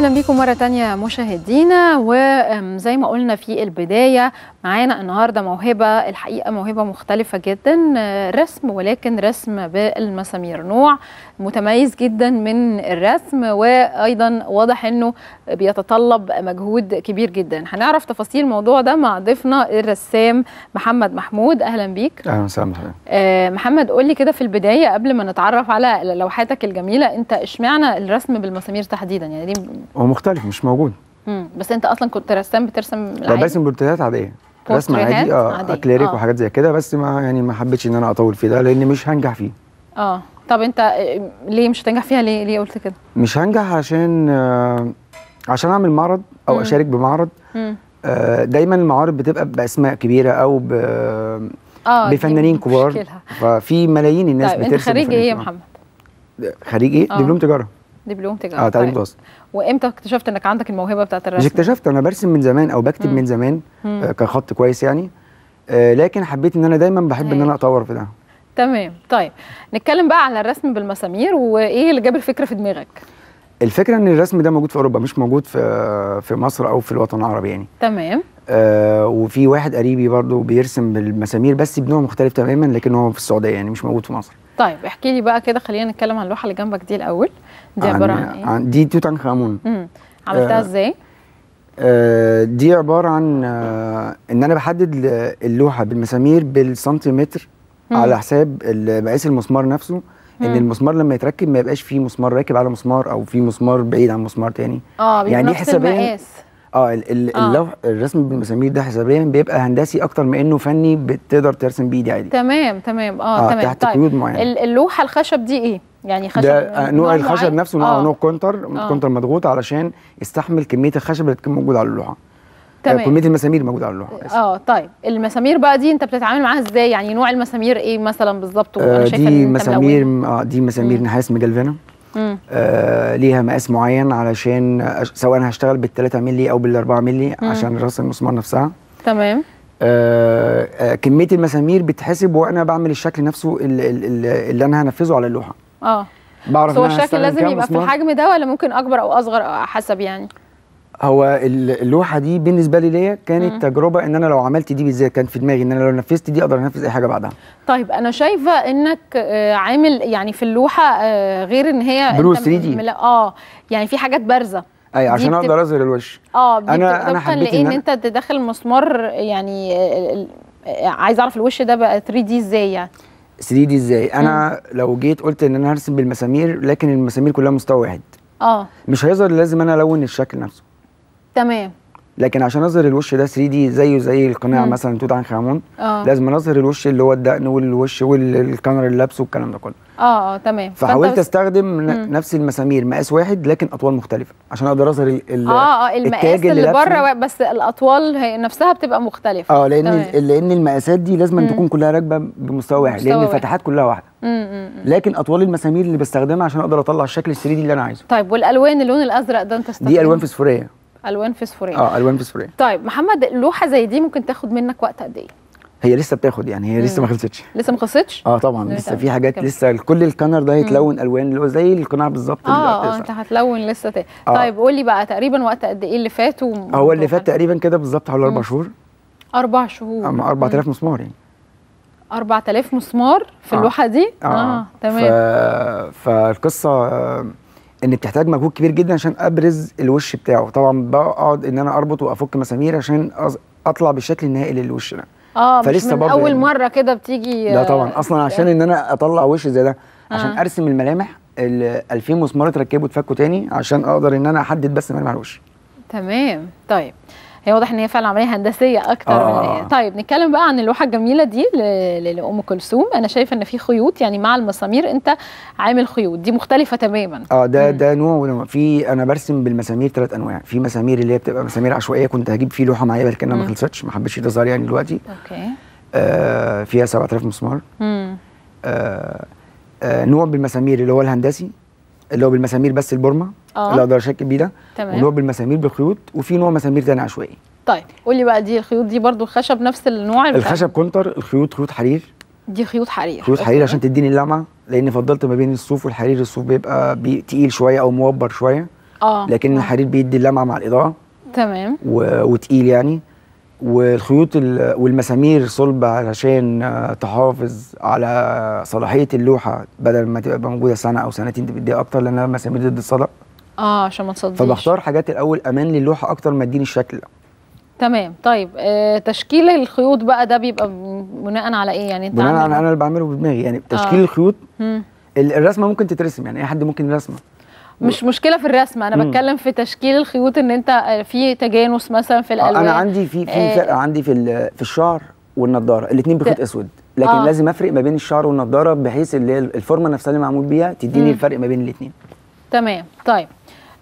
اهلا بيكم مره تانية مشاهدينا وزي ما قلنا في البدايه معانا النهارده موهبه الحقيقه موهبه مختلفه جدا آه، رسم ولكن رسم بالمسامير نوع متميز جدا من الرسم وايضا واضح انه بيتطلب مجهود كبير جدا هنعرف تفاصيل الموضوع ده مع ضيفنا الرسام محمد محمود اهلا بيك اهلا وسهلا آه، محمد قول لي كده في البدايه قبل ما نتعرف على لوحاتك الجميله انت اشمعنى الرسم بالمسامير تحديدا يعني دي هو مختلف مش موجود بس انت اصلا كنت رسام بترسم العادي برسم بورتريهات عاديه رسم عادي اه اكليريك آه. وحاجات زي كده بس ما يعني ما حبيتش ان انا اطول في ده لان مش هنجح فيه اه طب انت آه، ليه مش هتنجح فيها ليه ليه قلت كده مش هنجح عشان آه عشان اعمل معرض او مم. اشارك بمعرض آه دايما المعارض بتبقى باسماء كبيره او ب آه بفنانين كبار ففي ملايين الناس طيب بترسم انت خريج ايه يا محمد خريج ايه آه. دبلوم تجاره دبلوم تجاره اه تعليم دراسه طيب. وامتى اكتشفت انك عندك الموهبه بتاعت الرسم؟ مش اكتشفت انا برسم من زمان او بكتب مم. من زمان آه كخط كويس يعني آه لكن حبيت ان انا دايما بحب هي. ان انا اطور في ده تمام طيب نتكلم بقى على الرسم بالمسامير وايه اللي جاب الفكره في دماغك؟ الفكره ان الرسم ده موجود في اوروبا مش موجود في في مصر او في الوطن العربي يعني تمام آه وفي واحد قريبي برضو بيرسم بالمسامير بس بنوع مختلف تماما لكن هو في السعوديه يعني مش موجود في مصر طيب احكي لي بقى كده خلينا نتكلم عن اللوحه اللي جنبك دي الاول دي عباره عن, ايه؟ عن دي توت عنخ امون عملتها آه، ازاي؟ آه دي عباره عن آه ان انا بحدد اللوحه بالمسامير بالسنتيمتر مم. على حساب مقاس المسمار نفسه ان المسمار لما يتركب ما يبقاش فيه مسمار راكب على مسمار او فيه مسمار بعيد عن مسمار تاني اه يعني دي حسابين المقاس اه, اه. اللوح الرسم بالمسامير ده حسابيا بيبقى هندسي اكتر ما انه فني بتقدر ترسم بيه دي عادي تمام تمام اه, آه تمام تحت طيب. قيود معينه اللوحه الخشب دي ايه؟ يعني خشب ده نوع الخشب نفسه نوع آه. نوع كونتر آه. كونتر مضغوط علشان يستحمل كميه الخشب اللي تكون موجوده على اللوحه آه، تمام كميه المسامير موجوده على اللوحه اه طيب المسامير بقى دي انت بتتعامل معاها ازاي يعني نوع المسامير ايه مثلا بالظبط آه،, آه دي مسامير آه دي مسامير نحاس مجلفنه آه، ليها مقاس معين علشان سواء هشتغل بال3 مللي او بال4 مللي عشان راس المسمار نفسها تمام آه آه كميه المسامير بتحسب وانا بعمل الشكل نفسه اللي, اللي انا هنفذه على اللوحه اه بعرف هو الشكل لازم يبقى في الحجم ده ولا ممكن اكبر او اصغر أو آه، حسب يعني هو اللوحه دي بالنسبه لي ليا كانت مم. تجربه ان انا لو عملت دي بالذات كان في دماغي ان انا لو نفذت دي اقدر انفذ اي حاجه بعدها طيب انا شايفه انك آه، عامل يعني في اللوحه آه، غير ان هي بلو 3 دي اه يعني في حاجات بارزه اي عشان اقدر اظهر الوش اه انا انا حبيت ان, إن انت تدخل مسمار يعني آه، عايز اعرف الوش ده بقى 3 دي ازاي يعني 3 دي ازاي انا مم. لو جيت قلت ان انا هرسم بالمسامير لكن المسامير كلها مستوى واحد اه مش هيظهر لازم انا الون الشكل نفسه تمام لكن عشان اظهر الوش ده 3 دي زيه زي القناع مم. مثلا توت عنخ امون آه. لازم اظهر الوش اللي هو الدقن والوش والكاميرا اللي لابسه والكلام ده كله اه اه تمام فحاولت استخدم مم. نفس المسامير مقاس واحد لكن اطوال مختلفه عشان اقدر اظهر ال اه اه المقاس اللي, اللي بره بس الاطوال نفسها بتبقى مختلفه اه لان تمام. لان المقاسات دي لازم تكون كلها راكبه بمستوى واحد لان الفتحات كلها واحده لكن اطوال المسامير اللي بستخدمها عشان اقدر اطلع الشكل ال 3 دي اللي انا عايزه طيب والالوان اللون الازرق ده انت استخدمه دي الوان فسفوريه الوان فسفوريه اه الوان فسفوريه طيب محمد لوحه زي دي ممكن تاخد منك وقت قد ايه هي لسه بتاخد يعني هي لسه ما خلصتش لسه ما خلصتش اه طبعا طيب، لسه طيب، في حاجات كم. لسه كل الكنر ده هيتلون مم. الوان اللي هو زي القناع بالظبط اه اه انت هتلون لسه تاني آه. طيب قول لي بقى تقريبا وقت قد ايه اللي فات هو اللي فات تقريبا كده بالظبط حوالي اربع شهور اربع شهور 4000 مسمار يعني 4000 مسمار في آه. اللوحه دي اه, آه. تمام ف... فالقصه آه، ان بتحتاج مجهود كبير جدا عشان ابرز الوش بتاعه طبعا بقعد ان انا اربط وافك مسامير عشان اطلع بالشكل النهائي للوش ده اه فلسه مش من اول يعني مره كده بتيجي آه، لا طبعا اصلا عشان ان انا اطلع وش زي ده آه. عشان آه. ارسم الملامح ال 2000 مسمار اتركبوا اتفكوا تاني عشان اقدر ان انا احدد بس ملامح الوش تمام طيب هي واضح ان هي فعلا عمليه هندسيه اكتر آه. من طيب نتكلم بقى عن اللوحه الجميله دي لام كلثوم انا شايفه ان في خيوط يعني مع المسامير انت عامل خيوط دي مختلفه تماما اه ده ده نوع في انا برسم بالمسامير ثلاث انواع في مسامير اللي هي بتبقى مسامير عشوائيه كنت هجيب فيه لوحه معايا لكنها ما خلصتش ما حبيتش تظهر يعني دلوقتي اوكي آه فيها 7000 مسمار امم آه آه نوع بالمسامير اللي هو الهندسي اللي هو بالمسامير بس البرمه اه اللي اقدر اشكل بيه ده تمام ونوع بالمسامير بالخيوط وفي نوع مسامير تاني عشوائي طيب قول لي بقى دي الخيوط دي برضو خشب نفس النوع الخشب كونتر الخيوط خيوط حرير دي خيوط حرير خيوط حرير عشان تديني اللمعه لان فضلت ما بين الصوف والحرير الصوف بيبقى بي تقيل شويه او موبر شويه اه لكن الحرير بيدي اللمعه مع الاضاءه تمام و... وتقيل يعني والخيوط ال... والمسامير صلب علشان آه، تحافظ على صلاحيه اللوحه بدل ما تبقى موجوده سنه او سنتين تبقى اكتر لان المسامير ضد الصدأ اه عشان ما تصدقش فبختار حاجات الاول امان للوحه اكتر ما اديني الشكل تمام طيب آه تشكيل الخيوط بقى ده بيبقى بناء على ايه يعني انت بناء على انا اللي بعمله بدماغي يعني تشكيل آه. الخيوط مم. الرسمه ممكن تترسم يعني اي حد ممكن يرسمها مش مشكله في الرسمه انا مم. بتكلم في تشكيل الخيوط ان انت آه، في تجانس مثلا في آه، الالوان انا عندي في في آه فرق عندي في في الشعر والنضاره الاثنين بخيط اسود لكن آه. لازم افرق ما بين الشعر والنضاره بحيث اللي هي الفورمه نفسها اللي معمول بيها تديني مم. الفرق ما بين الاثنين تمام طيب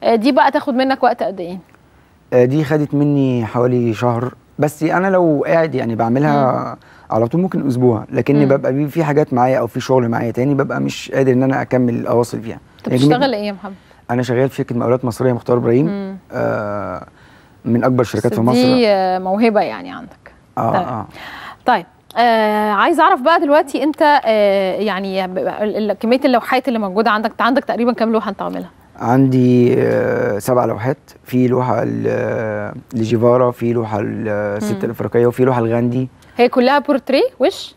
آه، دي بقى تاخد منك وقت قد ايه آه، دي خدت مني حوالي شهر بس انا لو قاعد يعني بعملها مم. على طول ممكن اسبوع لكني مم. ببقى في حاجات معايا او في شغل معايا تاني ببقى مش قادر ان انا اكمل اواصل فيها يعني بتشتغل ايه يا محمد انا شغال في شركه مقاولات مصريه مختار ابراهيم آه من اكبر الشركات في مصر دي آه، موهبه يعني عندك اه طيب. اه طيب آه عايز اعرف بقى دلوقتي انت آه يعني كميه اللوحات اللي موجوده عندك عندك تقريبا كام لوحه انت عاملها عندي آه سبع لوحات في لوحه لجيفارا في لوحه الست الافريقيه وفي لوحه لغاندي هي كلها بورتريه وش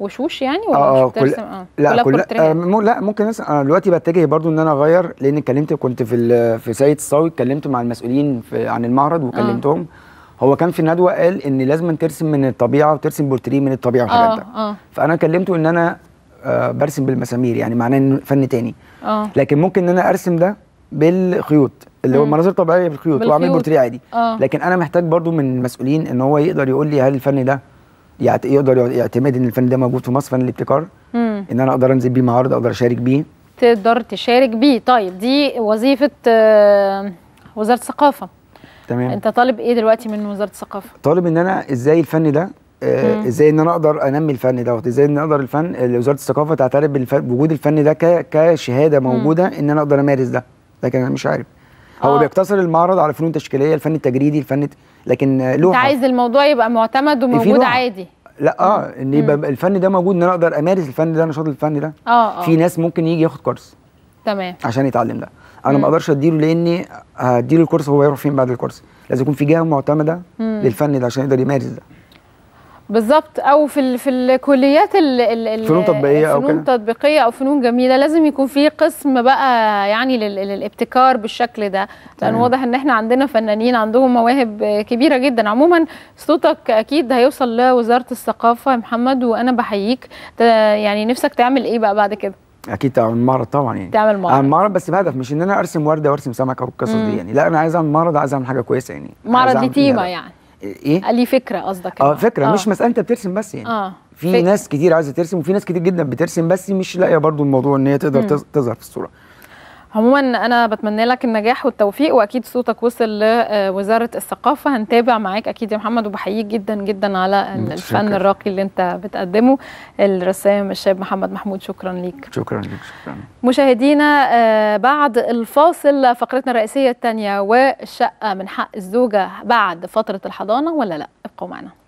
وشوش يعني ولا آه مش كل... آه. لا كل... آه مو لا ممكن نس... انا دلوقتي بتجه برضو ان انا اغير لان اتكلمت كنت في ال... في سيد الصاوي اتكلمت مع المسؤولين في... عن المعرض آه. وكلمتهم آه. هو كان في الندوه قال ان لازم ترسم من الطبيعه وترسم بورتريه من الطبيعه والحاجات آه، ده آه. فانا كلمته ان انا آه برسم بالمسامير يعني معناه ان فن تاني آه. لكن ممكن ان انا ارسم ده بالخيوط اللي هو المناظر الطبيعيه بالخيوط واعمل بورتريه عادي أوه. لكن انا محتاج برضو من المسؤولين ان هو يقدر يقول لي هل الفن ده يقدر يعتمد ان الفن ده موجود في مصر فن الابتكار ان انا اقدر انزل بيه معارض اقدر اشارك بيه تقدر تشارك بيه طيب دي وظيفه آه، وزاره الثقافه تمام انت طالب ايه دلوقتي من وزاره الثقافه طالب ان انا ازاي الفن ده آه، ازاي ان انا اقدر انمي الفن دوت ازاي ان اقدر الفن وزاره الثقافه تعترف بوجود الفن ده كشهاده موجوده ان انا اقدر امارس ده لكن انا مش عارف هو آه. بيقتصر المعرض على فنون تشكيليه الفن التجريدي الفن لكن لوحه انت عايز الموضوع يبقى معتمد وموجود عادي لا اه ان يبقى الفن ده موجود ان انا اقدر امارس الفن ده نشاط الفن ده اه اه في ناس ممكن يجي ياخد كورس تمام عشان يتعلم ده انا ما اقدرش اديله لاني هديله الكورس هو هيروح فين بعد الكورس لازم يكون في جهه معتمده مم. للفن ده عشان يقدر يمارس ده بالظبط او في الـ في الكليات ال ال فنون تطبيقيه او فنون تطبيقيه او فنون جميله لازم يكون في قسم بقى يعني للابتكار بالشكل ده لان واضح ان احنا عندنا فنانين عندهم مواهب كبيره جدا عموما صوتك اكيد هيوصل لوزاره الثقافه يا محمد وانا بحييك يعني نفسك تعمل ايه بقى بعد كده اكيد تعمل معرض طبعا يعني تعمل معرض اعمل معرض بس بهدف مش ان انا ارسم ورده وارسم سمكه والقصص دي يعني لا انا عايز اعمل معرض عايز اعمل حاجه كويسه يعني معرض ليه تيمه يعني ايه آه، لي فكره قصدك اه فكره آه. مش مساله انت بترسم بس يعني آه. في ناس كتير عايزه ترسم وفي ناس كتير جدا بترسم بس مش لاقيه برضو الموضوع ان هي تقدر مم. تظهر في الصوره عموما انا بتمنى لك النجاح والتوفيق واكيد صوتك وصل لوزاره الثقافه هنتابع معاك اكيد يا محمد وبحييك جدا جدا على الفن الراقي اللي انت بتقدمه الرسام الشاب محمد محمود شكرا ليك شكرا ليك شكرا مشاهدينا آه، بعد الفاصل فقرتنا الرئيسيه الثانيه والشقه من حق الزوجه بعد فتره الحضانه ولا لا ابقوا معنا